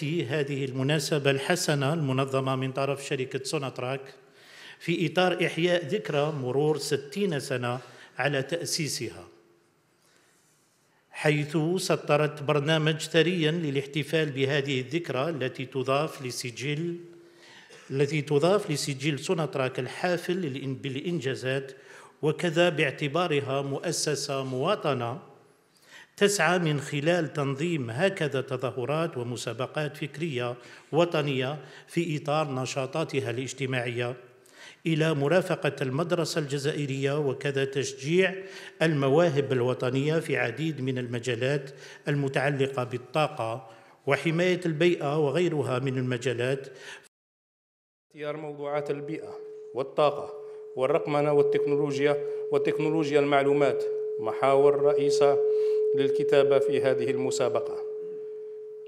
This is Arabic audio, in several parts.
تأتي هذه المناسبة الحسنة المنظمة من طرف شركة سوناتراك في إطار إحياء ذكرى مرور ستين سنة على تأسيسها حيث سطرت برنامج ثريا للاحتفال بهذه الذكرى التي تضاف لسجل التي تضاف لسجل سوناتراك الحافل بالإنجازات وكذا باعتبارها مؤسسة مواطنة تسعى من خلال تنظيم هكذا تظاهرات ومسابقات فكريه وطنيه في اطار نشاطاتها الاجتماعيه الى مرافقه المدرسه الجزائريه وكذا تشجيع المواهب الوطنيه في عديد من المجالات المتعلقه بالطاقه وحمايه البيئه وغيرها من المجالات اختيار موضوعات البيئه والطاقه والرقمنه والتكنولوجيا وتكنولوجيا المعلومات محاور رئيسة للكتابة في هذه المسابقة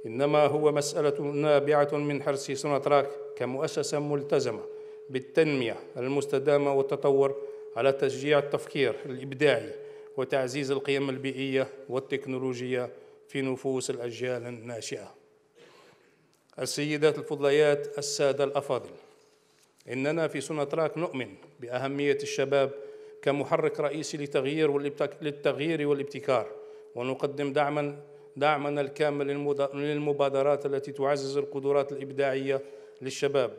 إنما هو مسألة نابعة من حرص سوناتراك كمؤسسة ملتزمة بالتنمية المستدامة والتطور على تشجيع التفكير الإبداعي وتعزيز القيم البيئية والتكنولوجية في نفوس الأجيال الناشئة السيدات الفضليات السادة الأفاضل إننا في سوناتراك نؤمن بأهمية الشباب كمحرك رئيسي لتغيير للتغيير والابتكار ونقدم دعما دعمنا الكامل للمبادرات التي تعزز القدرات الإبداعية للشباب